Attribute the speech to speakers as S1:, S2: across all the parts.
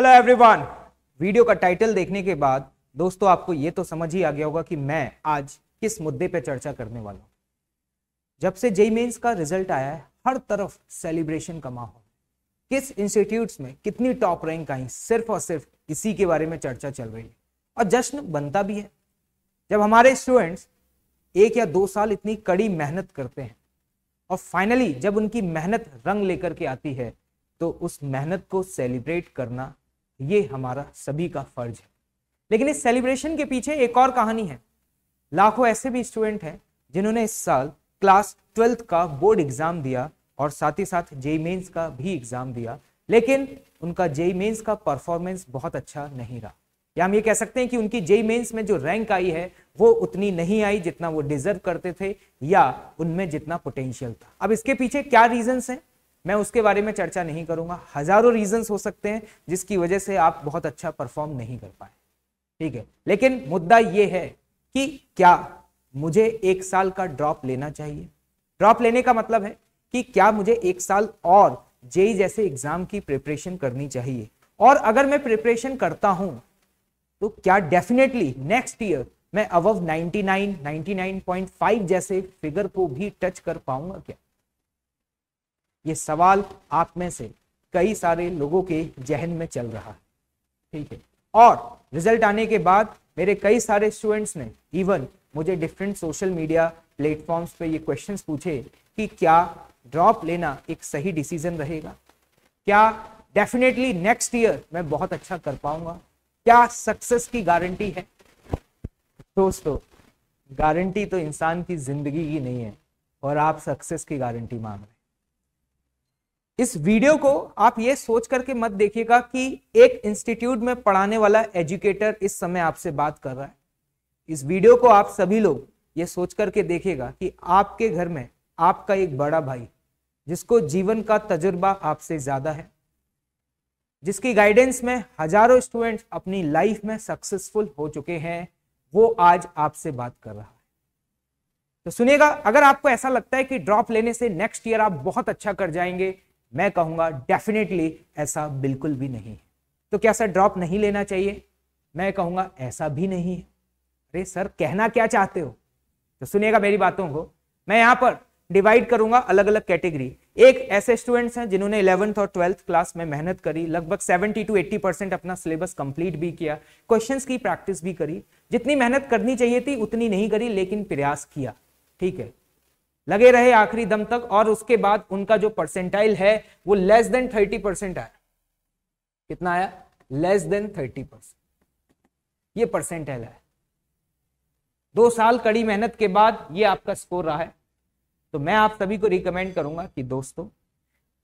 S1: hello everyone video का title देखने के बाद दोस्तों आपको ये तो समझ ही आ गया होगा कि मैं आज किस मुद्दे पर चर्चा करने वाला हूँ जब से जेई मेन्स का रिजल्ट आया है हर तरफ सेलिब्रेशन का माहौल किस इंस्टीट्यूट्स में कितनी टॉप रैंक आई सिर्फ और सिर्फ इसी के बारे में चर्चा चल रही है और जश्न बनता भी है जब हमारे स्टूडेंट्स एक या दो साल इतनी कड़ी मेहनत करते हैं और फाइनली जब उनकी मेहनत रंग लेकर के आती है तो उस मेहनत को सेलिब्रेट करना ये हमारा सभी का फर्ज है लेकिन इस सेलिब्रेशन के पीछे एक और कहानी है लाखों ऐसे भी स्टूडेंट हैं जिन्होंने इस साल क्लास ट्वेल्थ का बोर्ड एग्जाम दिया और साथ ही साथ जेई मेन्स का भी एग्जाम दिया लेकिन उनका जेई मेन्स का परफॉर्मेंस बहुत अच्छा नहीं रहा या हम ये कह सकते हैं कि उनकी जेई मेन्स में जो रैंक आई है वो उतनी नहीं आई जितना वो डिजर्व करते थे या उनमें जितना पोटेंशियल था अब इसके पीछे क्या रीजंस हैं मैं उसके बारे में चर्चा नहीं करूंगा हजारों रीजंस हो सकते हैं जिसकी वजह से आप बहुत अच्छा परफॉर्म नहीं कर पाए ठीक है लेकिन मुद्दा यह है कि क्या मुझे एक साल का ड्रॉप लेना चाहिए ड्रॉप लेने का मतलब है कि क्या मुझे एक साल और जेई e जैसे एग्जाम की प्रिपरेशन करनी चाहिए और अगर मैं प्रिपरेशन करता हूं तो क्या डेफिनेटली नेक्स्ट ईयर मैं नाइन 99, 99.5 जैसे फिगर को भी टच कर पाऊंगा क्या ये सवाल आप में से कई सारे लोगों के जहन में चल रहा है ठीक है और रिजल्ट आने के बाद मेरे कई सारे स्टूडेंट्स ने इवन मुझे डिफरेंट सोशल मीडिया प्लेटफॉर्म्स पे ये क्वेश्चंस पूछे कि क्या ड्रॉप लेना एक सही डिसीजन रहेगा क्या डेफिनेटली नेक्स्ट ईयर मैं बहुत अच्छा कर पाऊंगा क्या सक्सेस की गारंटी है दोस्तों गारंटी तो इंसान की जिंदगी की नहीं है और आप सक्सेस की गारंटी मांग रहे हैं इस वीडियो को आप ये सोच करके मत देखिएगा कि एक इंस्टीट्यूट में पढ़ाने वाला एजुकेटर इस समय आपसे बात कर रहा है इस वीडियो को आप सभी लोग ये सोच करके देखिएगा कि आपके घर में आपका एक बड़ा भाई जिसको जीवन का तजुर्बा आपसे ज्यादा है जिसकी गाइडेंस में हजारों स्टूडेंट्स अपनी लाइफ में सक्सेसफुल हो चुके हैं वो आज आपसे बात कर रहा है तो सुनिएगा अगर आपको ऐसा लगता है कि ड्रॉप लेने से नेक्स्ट ईयर आप बहुत अच्छा कर जाएंगे मैं कहूंगा डेफिनेटली ऐसा बिल्कुल भी नहीं है तो क्या सर ड्रॉप नहीं लेना चाहिए मैं कहूंगा ऐसा भी नहीं है अरे सर कहना क्या चाहते हो तो सुनिएगा मेरी बातों को मैं यहाँ पर डिवाइड करूंगा अलग अलग कैटेगरी एक ऐसे स्टूडेंट्स हैं जिन्होंने इलेवंथ और ट्वेल्थ क्लास में मेहनत करी लगभग 70 टू 80 परसेंट अपना सिलेबस कंप्लीट भी किया क्वेश्चंस की प्रैक्टिस भी करी जितनी मेहनत करनी चाहिए थी उतनी नहीं करी लेकिन प्रयास किया ठीक है लगे रहे आखिरी दम तक और उसके बाद उनका जो परसेंटाइल है वो लेस देन थर्टी परसेंट आया कितना आया लेस देन थर्टी परसेंट ये परसेंटाइल है दो साल कड़ी मेहनत के बाद ये आपका स्कोर रहा है तो मैं आप सभी को रिकमेंड करूंगा कि दोस्तों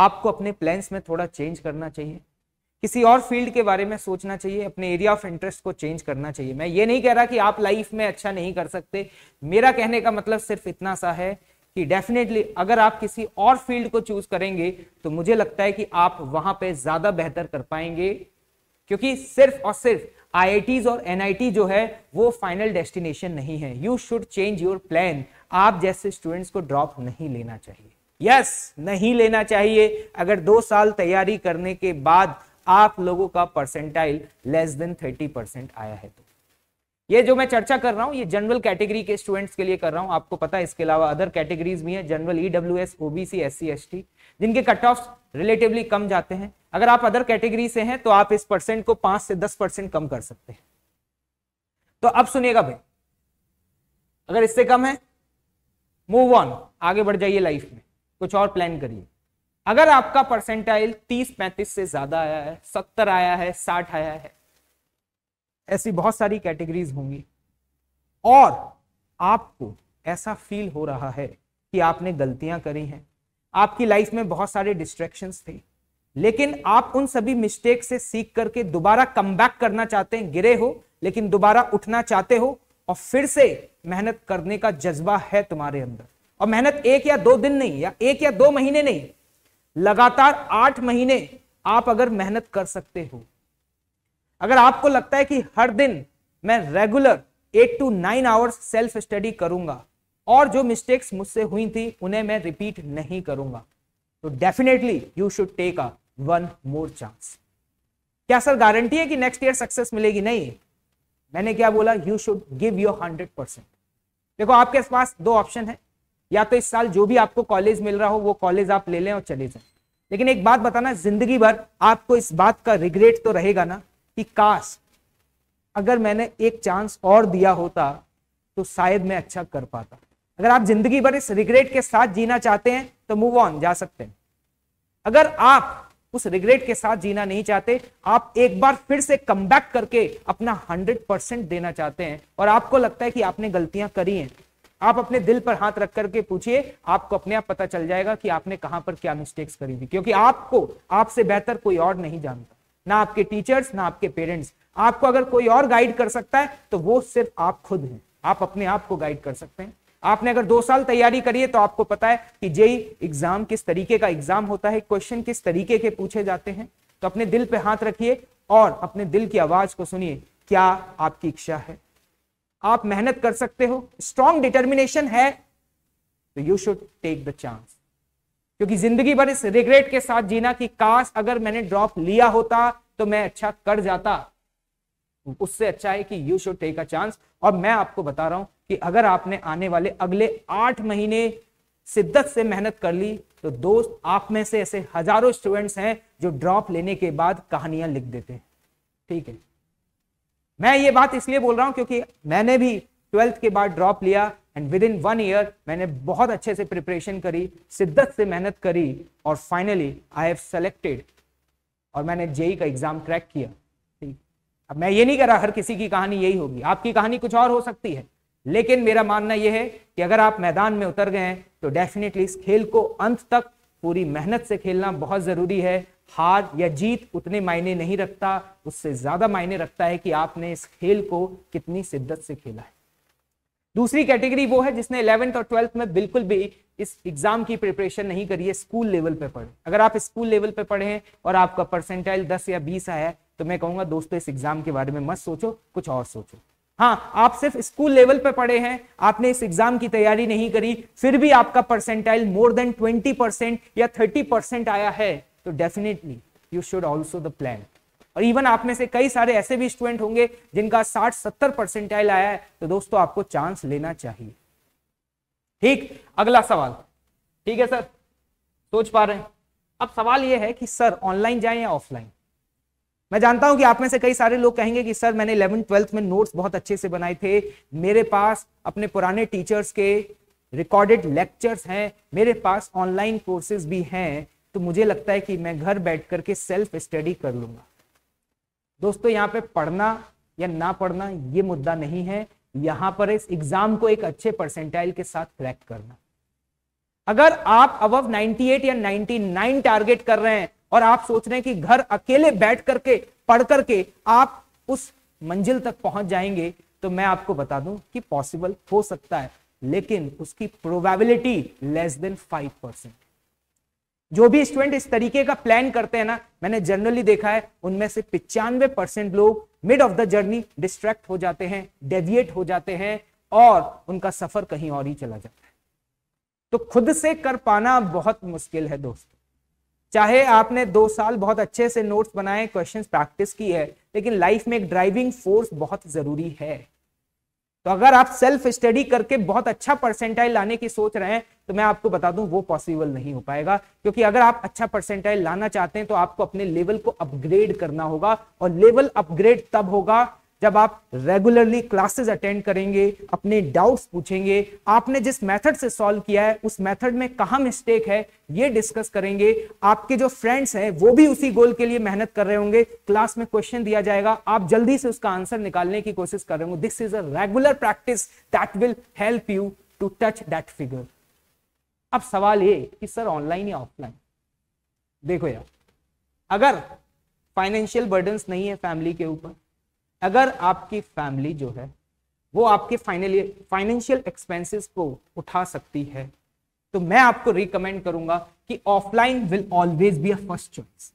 S1: आपको अपने प्लान्स में थोड़ा चेंज करना चाहिए किसी और फील्ड के बारे में सोचना चाहिए अपने एरिया ऑफ इंटरेस्ट को चेंज करना चाहिए मैं ये नहीं कह रहा कि आप लाइफ में अच्छा नहीं कर सकते मेरा कहने का मतलब सिर्फ इतना सा है कि डेफिनेटली अगर आप किसी और फील्ड को चूज करेंगे तो मुझे लगता है कि आप वहां पे ज्यादा बेहतर कर पाएंगे क्योंकि सिर्फ और सिर्फ आई और एन जो है वो फाइनल डेस्टिनेशन नहीं है you should change your plan आप जैसे स्टूडेंट्स को ड्रॉप नहीं लेना चाहिए यस yes, नहीं लेना चाहिए अगर दो साल तैयारी करने के बाद आप लोगों का percentile less than thirty percent आया है तो ये जो मैं चर्चा कर रहा हूँ ये जनरल कैटेगरी के स्टूडेंट्स के लिए कर रहा हूँ आपको पता है इसके अलावा अदर कैटेगरीज भी है general E W S OBC S C S T जिनके कट ऑफ रिलेटिवली कम जाते हैं अगर आप अदर कैटेगरी से हैं तो आप इस परसेंट को पांच से दस परसेंट कम कर सकते हैं तो अब सुनिएगा भाई अगर इससे कम है मूव ऑन आगे बढ़ जाइए लाइफ में कुछ और प्लान करिए अगर आपका परसेंटाइल तीस पैंतीस से ज्यादा आया है सत्तर आया है साठ आया है ऐसी बहुत सारी कैटेगरीज होंगी और आपको ऐसा फील हो रहा है कि आपने गलतियां करी हैं आपकी लाइफ में बहुत सारे डिस्ट्रैक्शंस थे लेकिन आप उन सभी मिस्टेक से सीख करके दोबारा कम करना चाहते हैं गिरे हो लेकिन दोबारा उठना चाहते हो और फिर से मेहनत करने का जज्बा है तुम्हारे अंदर और मेहनत एक या दो दिन नहीं या एक या दो महीने नहीं लगातार आठ महीने आप अगर मेहनत कर सकते हो अगर आपको लगता है कि हर दिन मैं regular eight to nine hours self study करूंगा और जो मिस्टेक्स मुझसे हुई थी उन्हें मैं रिपीट नहीं करूंगा तो definitely you should take a one more chance क्या सर गारंटी है कि नेक्स्ट ईयर सक्सेस मिलेगी नहीं मैंने क्या बोला you should give your hundred percent देखो आपके पास दो ऑप्शन है या तो इस साल जो भी आपको कॉलेज मिल रहा हो वो कॉलेज आप ले लें और चले जाए लेकिन एक बात बताना जिंदगी भर आपको इस बात का रिग्रेट तो रहेगा ना कि काश अगर मैंने एक चांस और दिया होता तो शायद मैं अच्छा कर पाता अगर आप जिंदगी भर इस रिग्रेट के साथ जीना चाहते हैं तो मूव ऑन जा सकते हैं अगर आप उस रिग्रेट के साथ जीना नहीं चाहते आप एक बार फिर से कम करके अपना हंड्रेड परसेंट देना चाहते हैं और आपको लगता है कि आपने गलतियां करी हैं आप अपने दिल पर हाथ रख करके पूछिए आपको अपने आप पता चल जाएगा कि आपने कहां पर क्या मिस्टेक्स करी थी क्योंकि आपको आपसे बेहतर कोई और नहीं जानता ना आपके टीचर्स ना आपके पेरेंट्स आपको अगर कोई और गाइड कर सकता है तो वो सिर्फ आप खुद हैं आप अपने आप को गाइड कर सकते हैं आपने अगर दो साल तैयारी करी है तो आपको पता है कि जेई एग्जाम किस तरीके का एग्जाम होता है क्वेश्चन किस तरीके के पूछे जाते हैं तो अपने दिल पे हाथ रखिए और अपने दिल की आवाज को सुनिए क्या आपकी इच्छा है आप मेहनत कर सकते हो स्ट्रॉन्ग डिटर्मिनेशन है तो you should take the chance क्योंकि जिंदगी भर इस रिग्रेट के साथ जीना कि काश अगर मैंने ड्रॉप लिया होता तो मैं अच्छा कर जाता उससे अच्छा है कि you should take a chance और मैं आपको बता रहा हूं कि अगर आपने आने वाले अगले आठ महीने शिद्दत से मेहनत कर ली तो दोस्त आप में से ऐसे हजारों स्टूडेंट्स हैं जो ड्रॉप लेने के बाद कहानियां लिख देते हैं ठीक है मैं ये बात इसलिए बोल रहा हूं क्योंकि मैंने भी ट्वेल्थ के बाद ड्रॉप लिया and within one year मैंने बहुत अच्छे से प्रिपरेशन करी शिद्दत से मेहनत करी और फाइनली आई हैव सेलेक्टेड और मैंने जेई e e का एग्जाम क्रैक किया ठीक अब मैं ये नहीं कह रहा हर किसी की कहानी यही होगी आपकी कहानी कुछ और हो सकती है लेकिन मेरा मानना यह है कि अगर आप मैदान में उतर गए हैं तो डेफिनेटली इस खेल को अंत तक पूरी मेहनत से खेलना बहुत ज़रूरी है हार या जीत उतने मायने नहीं रखता उससे ज़्यादा मायने रखता है कि आपने इस खेल को कितनी शिद्दत से खेला है दूसरी कैटेगरी वो है जिसने इलेवेंथ और ट्वेल्थ में बिल्कुल भी इस एग्जाम की प्रिपरेशन नहीं करी है स्कूल लेवल पे पढ़े अगर आप स्कूल लेवल पे पढ़े हैं और आपका परसेंटाइल दस या बीस आया है तो मैं कहूंगा दोस्तों इस एग्जाम के बारे में मत सोचो कुछ और सोचो हाँ आप सिर्फ स्कूल लेवल पे पढ़े हैं आपने इस एग्जाम की तैयारी नहीं करी फिर भी आपका percentile more than twenty percent या थर्टी परसेंट आया है तो definitely you should also the plan और इवन आप में से कई सारे ऐसे भी स्टूडेंट होंगे जिनका साठ सत्तर परसेंटाइल आया है तो दोस्तों आपको चांस लेना चाहिए ठीक अगला सवाल ठीक है सर सोच पा रहे हैं अब सवाल यह है कि सर ऑनलाइन जाए या ऑफलाइन मैं जानता हूं कि आप में से कई सारे लोग कहेंगे कि सर मैंने इलेवन ट्वेल्थ में नोट्स बहुत अच्छे से बनाए थे मेरे पास अपने पुराने टीचर्स के रिकॉर्डेड लेक्चर्स हैं मेरे पास ऑनलाइन कोर्सेज भी हैं तो मुझे लगता है कि मैं घर बैठ करके सेल्फ स्टडी कर लूंगा दोस्तों यहाँ पे पढ़ना या ना पढ़ना ये मुद्दा नहीं है यहां पर इस एग्जाम को एक अच्छे परसेंटाइल के साथ क्रैक करना अगर आप अब 98 या 99 टारगेट कर रहे हैं और आप सोच रहे हैं कि घर अकेले बैठ करके पढ़ करके आप उस मंजिल तक पहुंच जाएंगे तो मैं आपको बता दूं कि पॉसिबल हो सकता है लेकिन उसकी probability less than five percent जो भी स्टूडेंट इस तरीके का प्लान करते हैं ना मैंने जनरली देखा है उनमें से पिचानवे परसेंट लोग mid of the journey distract हो जाते हैं डेविएट हो जाते हैं और उनका सफर कहीं और ही चला जाता है तो खुद से कर पाना बहुत मुश्किल है दोस्तों चाहे आपने दो साल बहुत अच्छे से नोट्स बनाए क्वेश्चंस प्रैक्टिस की है लेकिन लाइफ में एक ड्राइविंग फोर्स बहुत जरूरी है तो अगर आप सेल्फ स्टडी करके बहुत अच्छा परसेंटाइल लाने की सोच रहे हैं तो मैं आपको बता दूं वो पॉसिबल नहीं हो पाएगा क्योंकि अगर आप अच्छा परसेंटाइल लाना चाहते हैं तो आपको अपने लेवल को अपग्रेड करना होगा और लेवल अपग्रेड तब होगा जब आप रेगुलरली क्लासेस अटेंड करेंगे अपने डाउट्स पूछेंगे आपने जिस मेथड से सॉल्व किया है उस मेथड में कहा मिस्टेक है ये डिस्कस करेंगे आपके जो फ्रेंड्स हैं वो भी उसी गोल के लिए मेहनत कर रहे होंगे क्लास में क्वेश्चन दिया जाएगा आप जल्दी से उसका आंसर निकालने की कोशिश कर रहे होंगे this is a regular practice that will help you to touch that figure अब सवाल ये कि सर ऑनलाइन या ऑफलाइन देखो यार अगर फाइनेंशियल बर्डन नहीं है फैमिली के ऊपर अगर आपकी फैमिली जो है वो आपके फाइनली फाइनेंशियल एक्सपेंसेस को उठा सकती है तो मैं आपको रिकमेंड करूंगा कि offline will always be a first choice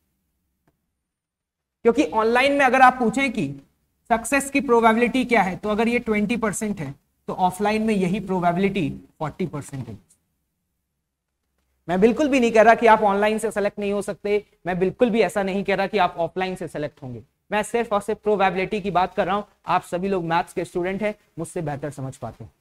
S1: क्योंकि ऑनलाइन में अगर आप पूछें कि सक्सेस की प्रोबेबिलिटी क्या है तो अगर ये 20 परसेंट है तो ऑफलाइन में यही प्रोबेबिलिटी 40 परसेंट है मैं बिल्कुल भी नहीं कह रहा कि आप ऑनलाइन से सेलेक्ट नहीं हो सकते मैं बिल्कुल भी ऐसा नहीं कह रहा कि आप ऑफलाइन से सेलेक्ट होंगे मैं सिर्फ और सिर्फ प्रोबेबिलिटी की बात कर रहा हूं आप सभी लोग मैथ्स के स्टूडेंट हैं मुझसे बेहतर समझ पाते हैं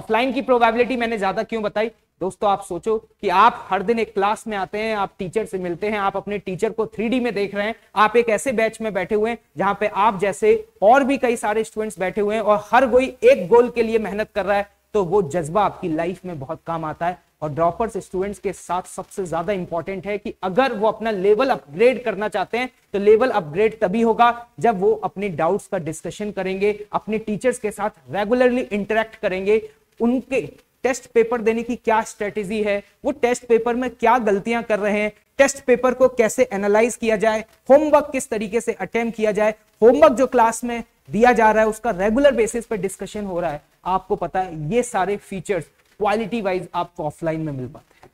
S1: ऑफलाइन की प्रोबेबिलिटी मैंने ज्यादा क्यों बताई दोस्तों आप सोचो कि आप हर दिन एक क्लास में आते हैं आप टीचर से मिलते हैं आप अपने टीचर को थ्री में देख रहे हैं आप एक ऐसे बैच में बैठे हुए हैं जहां पे आप जैसे और भी कई सारे स्टूडेंट्स बैठे हुए हैं और हर कोई एक गोल के लिए मेहनत कर रहा है तो वो जज्बा आपकी लाइफ में बहुत काम आता है और ड्रॉपर्स स्टूडेंट्स के साथ सबसे ज्यादा इंपॉर्टेंट है कि अगर वो अपना लेवल अपग्रेड करना चाहते हैं तो लेवल अपग्रेड तभी होगा जब वो अपने डाउट्स का डिस्कशन करेंगे अपने टीचर्स के साथ रेगुलरली इंटरेक्ट करेंगे उनके टेस्ट पेपर देने की क्या स्ट्रेटेजी है वो टेस्ट पेपर में क्या गलतियां कर रहे हैं टेस्ट पेपर को कैसे एनालाइज किया जाए होमवर्क किस तरीके से अटेम्प किया जाए होमवर्क जो क्लास में दिया जा रहा है उसका रेगुलर बेसिस पर डिस्कशन हो रहा है आपको पता है ये सारे फीचर्स क्वालिटी वाइज आपको ऑफलाइन में मिल पाते हैं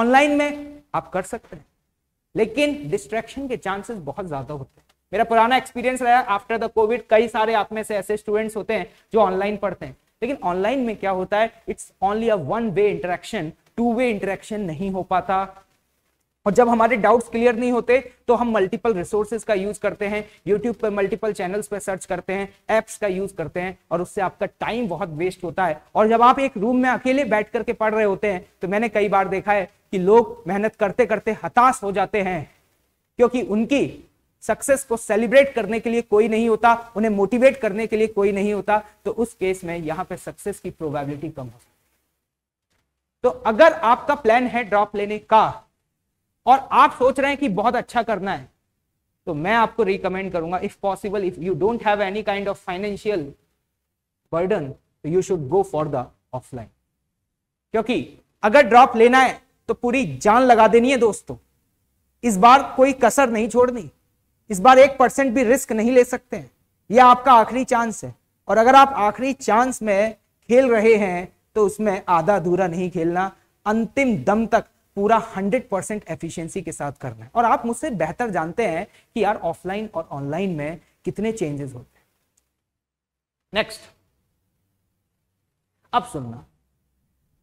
S1: ऑनलाइन में आप कर सकते हैं लेकिन डिस्ट्रैक्शन के चांसेस बहुत ज्यादा होते हैं मेरा पुराना एक्सपीरियंस रहा आफ्टर द कोविड कई सारे आप में से ऐसे स्टूडेंट्स होते हैं जो ऑनलाइन पढ़ते हैं लेकिन ऑनलाइन में क्या होता है it's only a one way interaction two way interaction नहीं हो पाता और जब हमारे डाउट्स क्लियर नहीं होते तो हम मल्टीपल रिसोर्सेज का यूज करते हैं यूट्यूब पर मल्टीपल चैनल्स पर सर्च करते हैं एप्स का यूज करते हैं और उससे आपका टाइम बहुत वेस्ट होता है और जब आप एक रूम में अकेले बैठ करके पढ़ रहे होते हैं तो मैंने कई बार देखा है कि लोग मेहनत करते करते हताश हो जाते हैं क्योंकि उनकी सक्सेस को सेलिब्रेट करने के लिए कोई नहीं होता उन्हें मोटिवेट करने के लिए कोई नहीं होता तो उस केस में यहां पे सक्सेस की प्रोबेबिलिटी कम हो तो अगर आपका प्लान है ड्रॉप लेने का और आप सोच रहे हैं कि बहुत अच्छा करना है तो मैं आपको रिकमेंड करूंगा if possible if you don't have any kind of financial burden तो you should go for the offline क्योंकि अगर ड्रॉप लेना है तो पूरी जान लगा देनी है दोस्तों इस बार कोई कसर नहीं छोड़नी इस बार एक परसेंट भी रिस्क नहीं ले सकते हैं यह आपका आखिरी चांस है और अगर आप आखिरी चांस में खेल रहे हैं तो उसमें आधा अधूरा नहीं खेलना अंतिम दम तक पूरा 100 परसेंट एफिशियंसी के साथ करना है और आप मुझसे बेहतर जानते हैं कि यार ऑफलाइन और ऑनलाइन में कितने चेंजेस होते हैं नेक्स्ट अब सुनना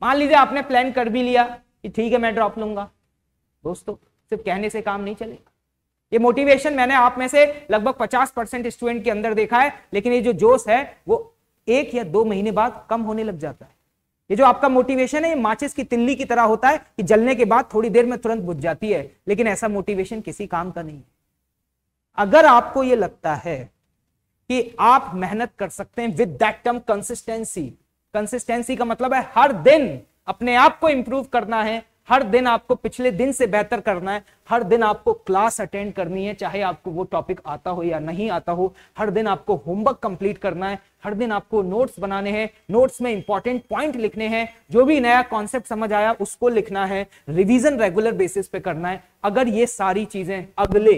S1: मान लीजिए आपने प्लान कर भी लिया कि ठीक है मैं ड्रॉप लूंगा दोस्तों सिर्फ कहने से काम नहीं चलेगा ये मोटिवेशन मैंने आप में से लगभग 50 परसेंट स्टूडेंट के अंदर देखा है लेकिन ये जो जोश है वो एक या दो महीने बाद कम होने लग जाता है ये जो आपका मोटिवेशन है ये माचिस की तिल्ली की तरह होता है कि जलने के बाद थोड़ी देर में तुरंत बुझ जाती है लेकिन ऐसा मोटिवेशन किसी काम का नहीं है अगर आपको ये लगता है कि आप मेहनत कर सकते हैं with that term consistency consistency का मतलब है हर दिन अपने आप को इंप्रूव करना है हर दिन आपको पिछले दिन से बेहतर करना है हर दिन आपको क्लास अटेंड करनी है चाहे आपको वो टॉपिक आता हो या नहीं आता हो हर दिन आपको होमवर्क कंप्लीट करना है हर दिन आपको नोट्स बनाने हैं नोट्स में इंपॉर्टेंट पॉइंट लिखने हैं जो भी नया कॉन्सेप्ट समझ आया उसको लिखना है रिविजन रेगुलर बेसिस पे करना है अगर ये सारी चीजें अगले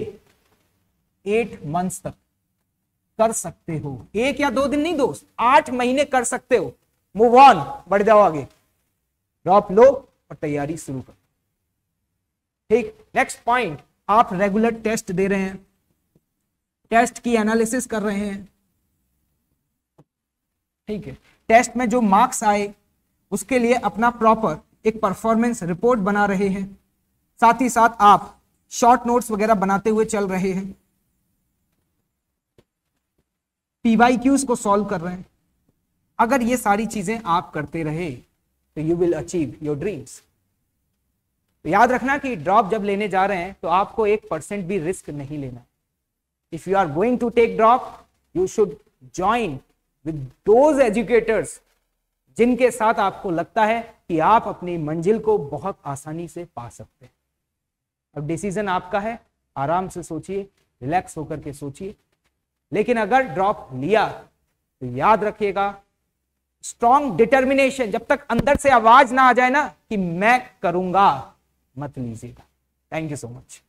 S1: एट मंथ्स तक कर सकते हो एक या दो दिन नहीं दोस्त आठ महीने कर सकते हो मूव ऑन बढ़ जाओ आगे ड्रॉप तो लो और तैयारी शुरू कर ठीक नेक्स्ट पॉइंट आप रेगुलर टेस्ट दे रहे हैं टेस्ट की एनालिसिस कर रहे हैं ठीक है टेस्ट में जो मार्क्स आए उसके लिए अपना प्रॉपर एक परफॉर्मेंस रिपोर्ट बना रहे हैं साथ ही साथ आप शॉर्ट नोट्स वगैरह बनाते हुए चल रहे हैं पीवाई को सॉल्व कर रहे हैं अगर ये सारी चीजें आप करते रहे तो you will achieve your dreams तो याद रखना कि ड्रॉप जब लेने जा रहे हैं तो आपको एक परसेंट भी रिस्क नहीं लेना if you are going to take drop you should join with those educators जिनके साथ आपको लगता है कि आप अपनी मंजिल को बहुत आसानी से पा सकते हैं अब डिसीजन आपका है आराम से सोचिए रिलैक्स होकर के सोचिए लेकिन अगर ड्रॉप लिया तो याद रखिएगा स्ट्रॉन्ग डिटर्मिनेशन जब तक अंदर से आवाज ना आ जाए ना कि मैं करूंगा मत लीजिएगा थैंक यू सो मच